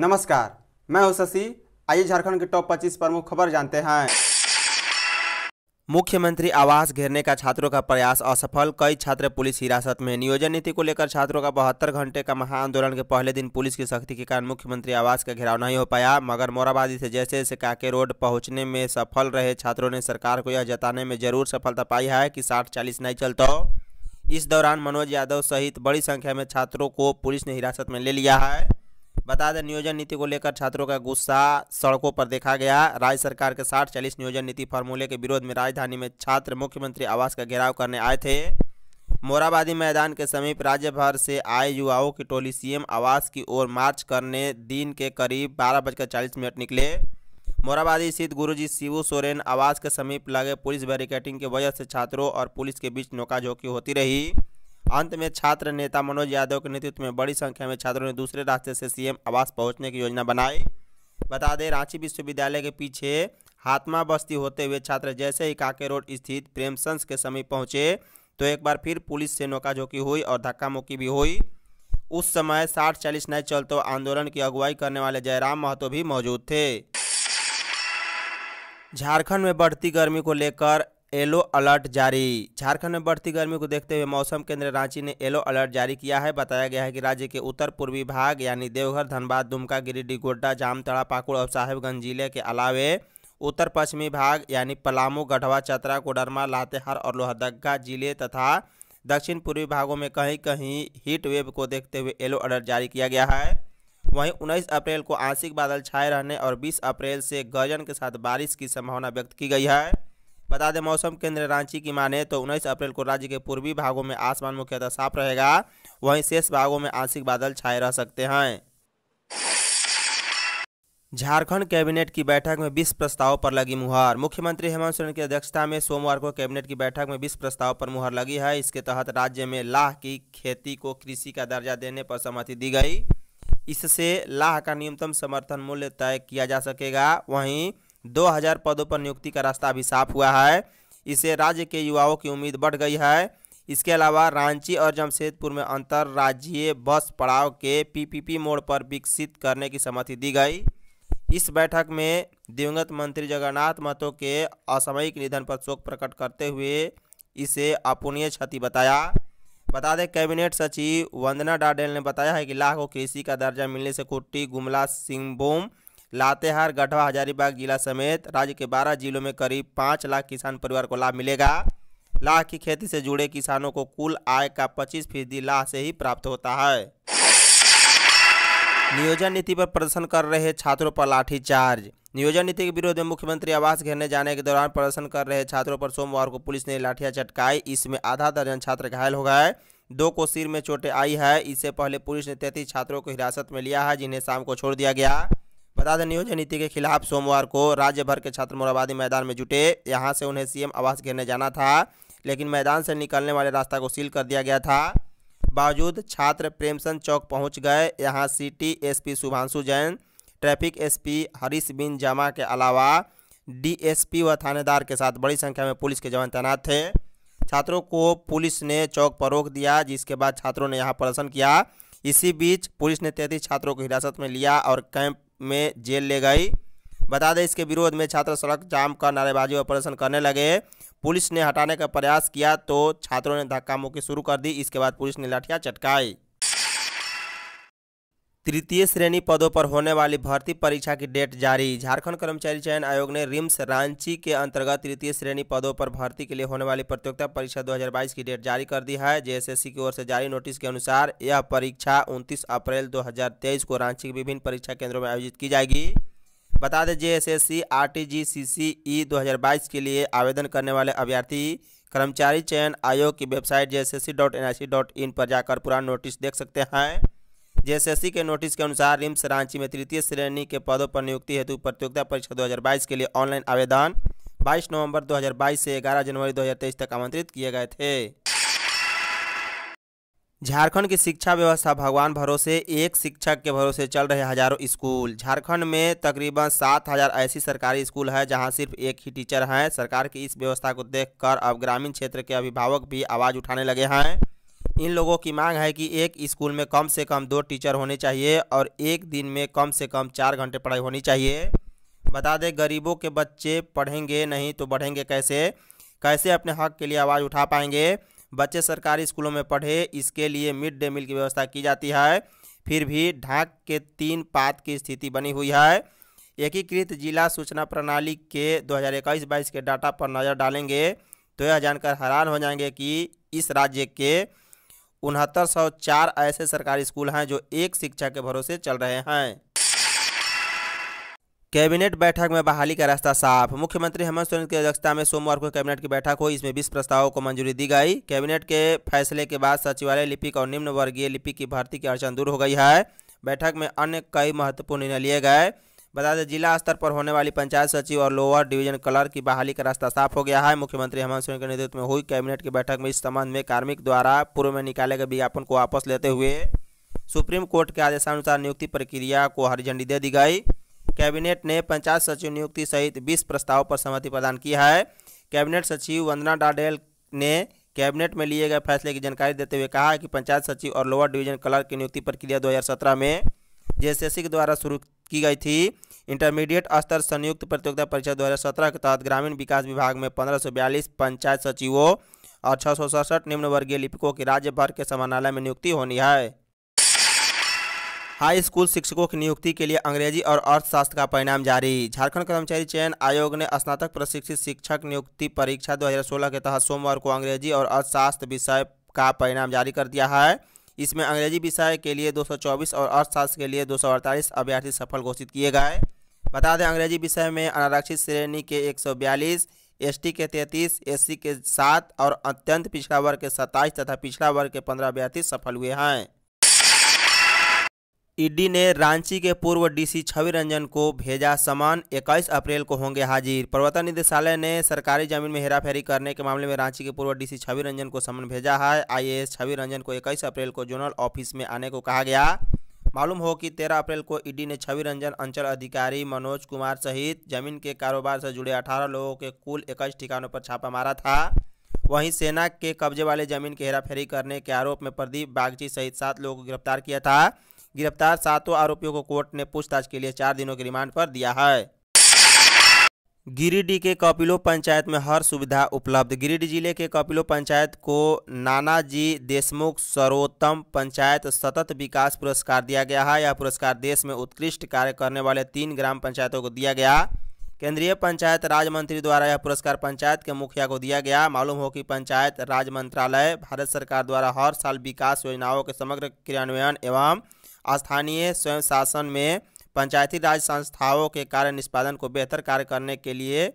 नमस्कार मैं हूं शशि आइए झारखंड के टॉप 25 प्रमुख खबर जानते हैं मुख्यमंत्री आवास घेरने का छात्रों का प्रयास असफल कई छात्र पुलिस हिरासत में नियोजन नीति को लेकर छात्रों का बहत्तर घंटे का महाआंदोलन के पहले दिन पुलिस की सख्ती के कारण मुख्यमंत्री आवास का घेराव नहीं हो पाया मगर मोराबादी से जैसे जैसे काके रोड पहुंचने में सफल रहे छात्रों ने सरकार को यह जताने में जरूर सफलता पाई है कि साठ चालीस नहीं चलता इस दौरान मनोज यादव सहित बड़ी संख्या में छात्रों को पुलिस ने हिरासत में ले लिया है बता दें नियोजन नीति को लेकर छात्रों का गुस्सा सड़कों पर देखा गया राज्य सरकार के साठ चालीस नियोजन नीति फार्मूले के विरोध में राजधानी में छात्र मुख्यमंत्री आवास का घेराव करने आए थे मोराबादी मैदान के समीप राज्य भर से आए युवाओं की टोली सीएम आवास की ओर मार्च करने दिन के करीब बारह बजकर चालीस मिनट निकले मोराबादी स्थित गुरुजी शिवू सोरेन आवास के समीप लगे पुलिस बैरिकेटिंग की वजह से छात्रों और पुलिस के बीच नोकाझोंकी होती रही अंत में छात्र नेता मनोज यादव के नेतृत्व में बड़ी संख्या में छात्रों ने दूसरे रास्ते से सीएम आवास पहुंचने की योजना बनाई बता दें रांची विश्वविद्यालय के पीछे हाथमा बस्ती होते हुए छात्र जैसे ही काके रोड स्थित प्रेमसंस के समीप पहुंचे तो एक बार फिर पुलिस से नोकाझोंकी हुई और धक्का मुक्की भी हुई उस समय साठ चालीस नए चलते आंदोलन की अगुवाई करने वाले जयराम महतो भी मौजूद थे झारखंड में बढ़ती गर्मी को लेकर येलो अलर्ट जारी झारखंड में बढ़ती गर्मी को देखते हुए मौसम केंद्र रांची ने येलो अलर्ट जारी किया है बताया गया है कि राज्य के उत्तर पूर्वी भाग यानी देवघर धनबाद दुमका गिरिडीह गोड्डा जामतड़ा पाकुड़ और साहेबगंज जिले के अलावे उत्तर पश्चिमी भाग यानी पलामू गढ़वा चतरा कोडरमा लातेहार और लोहरदगा जिले तथा दक्षिण पूर्वी भागों में कहीं कहीं हीट वेव को देखते हुए येलो अलर्ट जारी किया गया है वहीं 19 अप्रैल को आंशिक बादल छाए रहने और 20 अप्रैल से गर्जन के साथ बारिश की संभावना व्यक्त की गई है बता दें मौसम केंद्र रांची की माने तो उन्नीस अप्रैल को राज्य के पूर्वी भागों में आसमान मुख्यतः साफ रहेगा वहीं शेष भागों में आंशिक बादल छाए रह सकते हैं झारखंड कैबिनेट की बैठक में 20 प्रस्तावों पर लगी मुहर मुख्यमंत्री हेमंत सोरेन की अध्यक्षता में सोमवार को कैबिनेट की बैठक में 20 प्रस्ताव पर मुहर लगी है इसके तहत राज्य में लाह की खेती को कृषि का दर्जा देने पर सहमति दी गई इससे लाह का न्यूनतम समर्थन मूल्य तय किया जा सकेगा वहीं 2000 पदों पर नियुक्ति का रास्ता भी साफ हुआ है इससे राज्य के युवाओं की उम्मीद बढ़ गई है इसके अलावा रांची और जमशेदपुर में अंतर्राज्यीय बस पड़ाव के पीपीपी मोड पर विकसित करने की सहमति दी गई इस बैठक में दिवंगत मंत्री जगन्नाथ महतो के असामयिक निधन पर शोक प्रकट करते हुए इसे अपूर्णीय क्षति बताया बता दें कैबिनेट सचिव वंदना डाडेल ने बताया है कि लाखों कृषि का दर्जा मिलने से कुट्टी गुमला सिंहभूम लातेहार गढ़वा हजारीबाग जिला समेत राज्य के बारह जिलों में करीब पाँच लाख किसान परिवार को लाभ मिलेगा लाह की खेती से जुड़े किसानों को कुल आय का पच्चीस फीसदी लाह से ही प्राप्त होता है नियोजन नीति पर प्रदर्शन कर रहे छात्रों पर लाठीचार्ज नियोजन नीति के विरोध में मुख्यमंत्री आवास घेरने जाने के दौरान प्रदर्शन कर रहे छात्रों पर सोमवार को पुलिस ने लाठियां चटकाई इसमें आधा दर्जन छात्र घायल हो गए दो को सिर में चोटें आई है इससे पहले पुलिस ने तैतीस छात्रों को हिरासत में लिया है जिन्हें शाम को छोड़ दिया गया खाद्यान्न नियोजन नीति के खिलाफ सोमवार को राज्य भर के छात्र मोराबादी मैदान में जुटे यहाँ से उन्हें सीएम आवास घेरने जाना था लेकिन मैदान से निकलने वाले रास्ता को सील कर दिया गया था बावजूद छात्र प्रेमसन चौक पहुंच गए यहाँ city SP Shubhanshu Jain traffic SP Harish बिन जामा के अलावा डी व थानेदार के साथ बड़ी संख्या में पुलिस के जवान तैनात थे छात्रों को पुलिस ने चौक पर रोक दिया जिसके बाद छात्रों ने यहाँ प्रदर्शन किया इसी बीच पुलिस ने तैतीस छात्रों को हिरासत में लिया और कैंप में जेल ले गई बता दें इसके विरोध में छात्र सड़क जाम कर नारेबाजी और प्रदर्शन करने लगे पुलिस ने हटाने का प्रयास किया तो छात्रों ने धक्का मुक्की शुरू कर दी इसके बाद पुलिस ने लाठियां चटकाई तृतीय श्रेणी पदों पर होने वाली भर्ती परीक्षा की डेट जारी झारखंड कर्मचारी चयन आयोग ने रिम्स रांची के अंतर्गत तृतीय श्रेणी पदों पर भर्ती के लिए होने वाली प्रतियोगिता परीक्षा 2022 की डेट जारी कर दी है जेएसएससी की ओर से जारी नोटिस के अनुसार यह परीक्षा 29 अप्रैल 2023 को रांची के विभिन्न परीक्षा केंद्रों में आयोजित की जाएगी बता दें जे एस ई के लिए आवेदन करने वाले अभ्यर्थी कर्मचारी चयन आयोग की वेबसाइट जे पर जाकर पूरा नोटिस देख सकते हैं जेएसएससी के नोटिस के अनुसार रिम्स रांची में तृतीय श्रेणी के पदों पर नियुक्ति हेतु प्रतियोगिता परीक्षा 2022 के लिए ऑनलाइन आवेदन 22 नवंबर 2022 से 11 जनवरी 2023 तक आमंत्रित किए गए थे झारखंड की शिक्षा व्यवस्था भगवान भरोसे एक शिक्षक के भरोसे चल रहे हजारों स्कूल झारखंड में तकरीबन सात हजार ऐसी सरकारी स्कूल है जहां सिर्फ एक ही टीचर हैं सरकार की इस व्यवस्था को देखकर अब ग्रामीण क्षेत्र के अभिभावक भी आवाज़ उठाने लगे हैं इन लोगों की मांग है कि एक स्कूल में कम से कम दो टीचर होने चाहिए और एक दिन में कम से कम चार घंटे पढ़ाई होनी चाहिए बता दें गरीबों के बच्चे पढ़ेंगे नहीं तो बढ़ेंगे कैसे कैसे अपने हक के लिए आवाज़ उठा पाएंगे बच्चे सरकारी स्कूलों में पढ़े इसके लिए मिड डे मील की व्यवस्था की जाती है फिर भी ढाक के तीन पात की स्थिति बनी हुई है एकीकृत जिला सूचना प्रणाली के 2021-22 के डाटा पर नज़र डालेंगे तो यह जानकर हैरान हो जाएंगे कि इस राज्य के उनहत्तर सौ चार ऐसे सरकारी स्कूल हैं जो एक शिक्षा के भरोसे चल रहे हैं कैबिनेट बैठक में बहाली का रास्ता साफ मुख्यमंत्री हेमंत सोरेन की अध्यक्षता में सोमवार को कैबिनेट की बैठक हुई इसमें बीस प्रस्तावों को मंजूरी दी गई कैबिनेट के फैसले के बाद सचिवालय लिपिक और निम्न वर्गीय लिपिक की भर्ती की अड़चन दूर हो गई है बैठक में अन्य कई महत्वपूर्ण निर्णय लिए गए बता दें जिला स्तर पर होने वाली पंचायत सचिव और लोअर डिवीजन कलर की बहाली का रास्ता साफ हो गया है मुख्यमंत्री हेमंत सोरेन के नेतृत्व में हुई कैबिनेट की बैठक में इस संबंध में कार्मिक द्वारा पूर्व में निकाले गए विज्ञापन को वापस लेते हुए सुप्रीम कोर्ट के आदेशानुसार नियुक्ति प्रक्रिया को हरी झंडी दे दी गई कैबिनेट ने पंचायत सचिव नियुक्ति सहित बीस प्रस्ताव पर सहमति प्रदान की है कैबिनेट सचिव वंदना डाडेल ने कैबिनेट में लिए गए फैसले की जानकारी देते हुए कहा कि पंचायत सचिव और लोअर डिवीजन क्लर्क की नियुक्ति प्रक्रिया 2017 में जेएसएससी के द्वारा शुरू की गई थी इंटरमीडिएट स्तर संयुक्त प्रतियोगिता परीक्षा दो के तहत ग्रामीण विकास विभाग में पंद्रह पंचायत सचिवों और छः निम्न वर्गीय लिपिकों की राज्य भर के समानालय में नियुक्ति होनी है हाई स्कूल शिक्षकों की नियुक्ति के लिए अंग्रेजी और अर्थशास्त्र का परिणाम जारी झारखंड कर्मचारी चयन आयोग ने स्नातक प्रशिक्षित शिक्षक नियुक्ति परीक्षा 2016 के तहत सोमवार को अंग्रेजी और अर्थशास्त्र विषय का परिणाम जारी कर दिया है इसमें अंग्रेजी विषय के लिए 224 और अर्थशास्त्र के लिए 248 अभ्यर्थी सफल घोषित किए गए बता दें अंग्रेजी विषय में अनारक्षित श्रेणी के 142, एसटी के 33, एससी के सात और अत्यंत पिछड़ा वर्ग के सत्ताईस तथा पिछड़ा वर्ग के पंद्रह अभ्यर्थी सफल हुए हैं ईडी ने रांची के पूर्व डीसी छवि रंजन को भेजा समान 21 अप्रैल को होंगे हाजिर प्रवर्तन निदेशालय ने सरकारी जमीन में हेराफेरी करने के मामले में रांची के पूर्व डीसी छवि रंजन को समन भेजा है आईएएस छवि रंजन को 21 अप्रैल को जोनल ऑफिस में आने को कहा गया मालूम हो कि 13 अप्रैल को ईडी ने छवि रंजन अंचल अधिकारी मनोज कुमार सहित जमीन के कारोबार से जुड़े अठारह लोगों के कुल इक्कीस ठिकानों पर छापा मारा था वहीं सेना के कब्जे वाले जमीन की हेराफेरी करने के आरोप में प्रदीप बागची सहित सात लोगों को गिरफ्तार किया था गिरफ्तार सातों आरोपियों को कोर्ट ने पूछताछ के लिए चार दिनों के रिमांड पर दिया है गिरिडीह के कपिलो पंचायत में हर सुविधा उपलब्ध गिरिडीह जिले के कपिलो पंचायत को नानाजी देशमुख सर्वोत्तम पंचायत सतत विकास पुरस्कार दिया गया है यह पुरस्कार देश में उत्कृष्ट कार्य करने वाले तीन ग्राम पंचायतों को दिया गया केंद्रीय पंचायत राज मंत्री द्वारा यह पुरस्कार पंचायत के मुखिया को दिया गया मालूम हो कि पंचायत राज मंत्रालय भारत सरकार द्वारा हर साल विकास योजनाओं के समग्र क्रियान्वयन एवं स्थानीय स्वयं शासन में पंचायती राज संस्थाओं के कार्य निष्पादन को बेहतर कार्य करने के लिए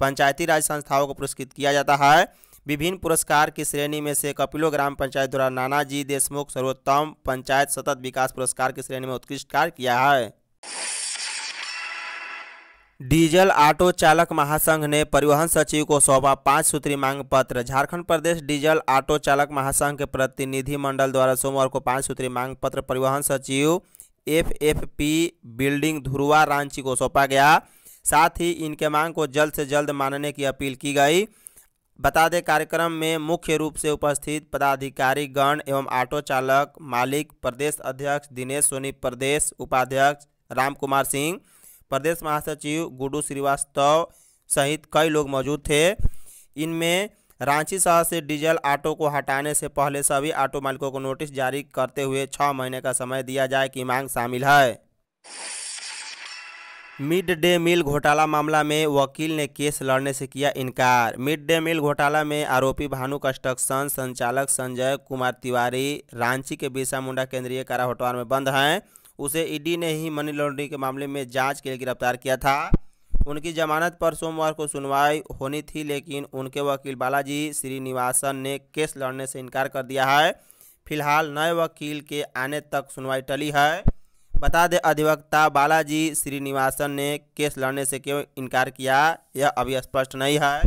पंचायती राज संस्थाओं को पुरस्कृत किया जाता है विभिन्न पुरस्कार की श्रेणी में से कपिलो ग्राम पंचायत द्वारा नानाजी देशमुख सर्वोत्तम पंचायत सतत विकास पुरस्कार की श्रेणी में उत्कृष्ट कार्य किया है डीजल ऑटो चालक महासंघ ने परिवहन सचिव को सौंपा पांच सूत्री मांग पत्र झारखंड प्रदेश डीजल ऑटो चालक महासंघ के प्रतिनिधि मंडल द्वारा सोमवार को पांच सूत्री मांग पत्र परिवहन सचिव एफएफपी बिल्डिंग धुरुआ रांची को सौंपा गया साथ ही इनके मांग को जल्द से जल्द मानने की अपील की गई बता दें कार्यक्रम में मुख्य रूप से उपस्थित पदाधिकारी गण एवं ऑटो चालक मालिक प्रदेश अध्यक्ष दिनेश सोनी प्रदेश उपाध्यक्ष राम कुमार सिंह प्रदेश महासचिव गुडू श्रीवास्तव सहित कई लोग मौजूद थे इनमें रांची शहर से डीजल ऑटो को हटाने से पहले सभी ऑटो मालिकों को नोटिस जारी करते हुए छः महीने का समय दिया जाए की मांग शामिल है मिड डे मील घोटाला मामला में वकील ने केस लड़ने से किया इनकार मिड डे मील घोटाला में आरोपी भानु कंस्ट्रक्शन संचालक संजय कुमार तिवारी रांची के बिरसा मुंडा केंद्रीय कारा होटवार में बंद हैं उसे ईडी ने ही मनी लॉन्ड्रिंग के मामले में जांच के लिए गिरफ्तार किया था उनकी जमानत पर सोमवार को सुनवाई होनी थी लेकिन उनके वकील बालाजी श्रीनिवासन ने केस लड़ने से इनकार कर दिया है फिलहाल नए वकील के आने तक सुनवाई टली है बता दें अधिवक्ता बालाजी श्रीनिवासन ने केस लड़ने से क्यों इनकार किया यह अभी स्पष्ट नहीं है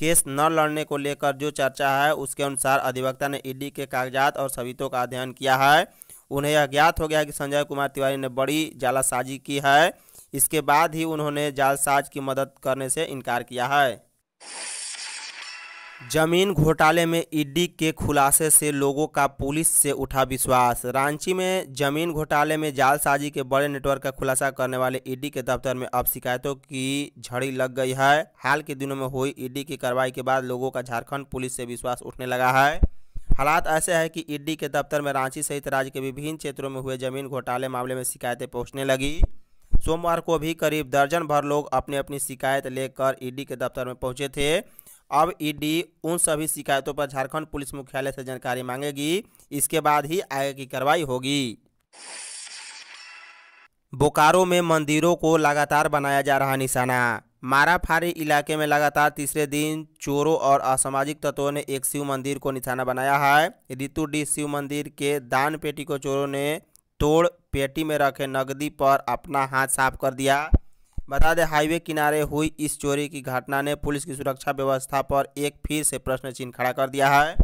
केस न लड़ने को लेकर जो चर्चा है उसके अनुसार अधिवक्ता ने ईडी के कागजात और सबितों का अध्ययन किया है उन्हें यह ज्ञात हो गया कि संजय कुमार तिवारी ने बड़ी जालासाजी की है इसके बाद ही उन्होंने जालसाज की मदद करने से इनकार किया है जमीन घोटाले में ईडी के खुलासे से लोगों का पुलिस से उठा विश्वास रांची में जमीन घोटाले में जालसाजी के बड़े नेटवर्क का खुलासा करने वाले ईडी के दफ्तर में अब शिकायतों की झड़ी लग गई है हाल के दिनों में हुई ईडी की कार्रवाई के बाद लोगों का झारखंड पुलिस से विश्वास उठने लगा है हालात ऐसे है कि ईडी के दफ्तर में रांची सहित राज्य के विभिन्न क्षेत्रों में हुए जमीन घोटाले मामले में शिकायतें पहुंचने लगी सोमवार को भी करीब दर्जन भर लोग अपनी अपनी शिकायत लेकर ईडी के दफ्तर में पहुंचे थे अब ईडी उन सभी शिकायतों पर झारखंड पुलिस मुख्यालय से जानकारी मांगेगी इसके बाद ही आगे की कार्रवाई होगी बोकारो में मंदिरों को लगातार बनाया जा रहा निशाना माराफारी इलाके में लगातार तीसरे दिन चोरों और असामाजिक तत्वों ने एक शिव मंदिर को निशाना बनाया है डी शिव मंदिर के दान पेटी को चोरों ने तोड़ पेटी में रखे नकदी पर अपना हाथ साफ कर दिया बता दें हाईवे किनारे हुई इस चोरी की घटना ने पुलिस की सुरक्षा व्यवस्था पर एक फिर से प्रश्न चिन्ह खड़ा कर दिया है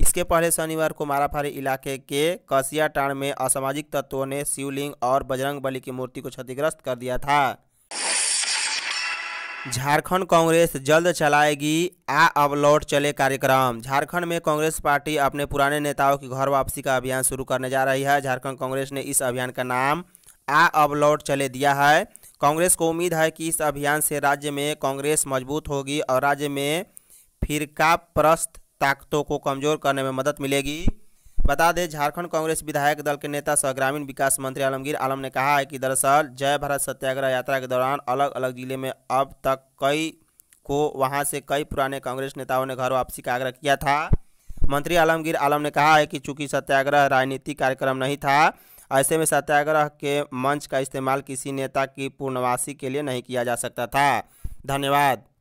इसके पहले शनिवार को माराफारी इलाके के कसियाटाण में असामाजिक तत्वों ने शिवलिंग और बजरंग बली की मूर्ति को क्षतिग्रस्त कर दिया था झारखंड कांग्रेस जल्द चलाएगी आ अब लौट चले कार्यक्रम झारखंड में कांग्रेस पार्टी अपने पुराने नेताओं की घर वापसी का अभियान शुरू करने जा रही है झारखंड कांग्रेस ने इस अभियान का नाम आ अब लौट चले दिया है कांग्रेस को उम्मीद है कि इस अभियान से राज्य में कांग्रेस मजबूत होगी और राज्य में फिरका प्रस्त ताकतों को कमजोर करने में मदद मिलेगी बता दें झारखंड कांग्रेस विधायक दल के नेता सह ग्रामीण विकास मंत्री आलमगीर आलम ने कहा है कि दरअसल जय भारत सत्याग्रह यात्रा के दौरान अलग अलग जिले में अब तक कई को वहां से कई पुराने कांग्रेस नेताओं ने घर वापसी का आग्रह किया था मंत्री आलमगीर आलम ने कहा है कि चूंकि सत्याग्रह राजनीतिक कार्यक्रम नहीं था ऐसे में सत्याग्रह के मंच का इस्तेमाल किसी नेता की पूर्णवासी के लिए नहीं किया जा सकता था धन्यवाद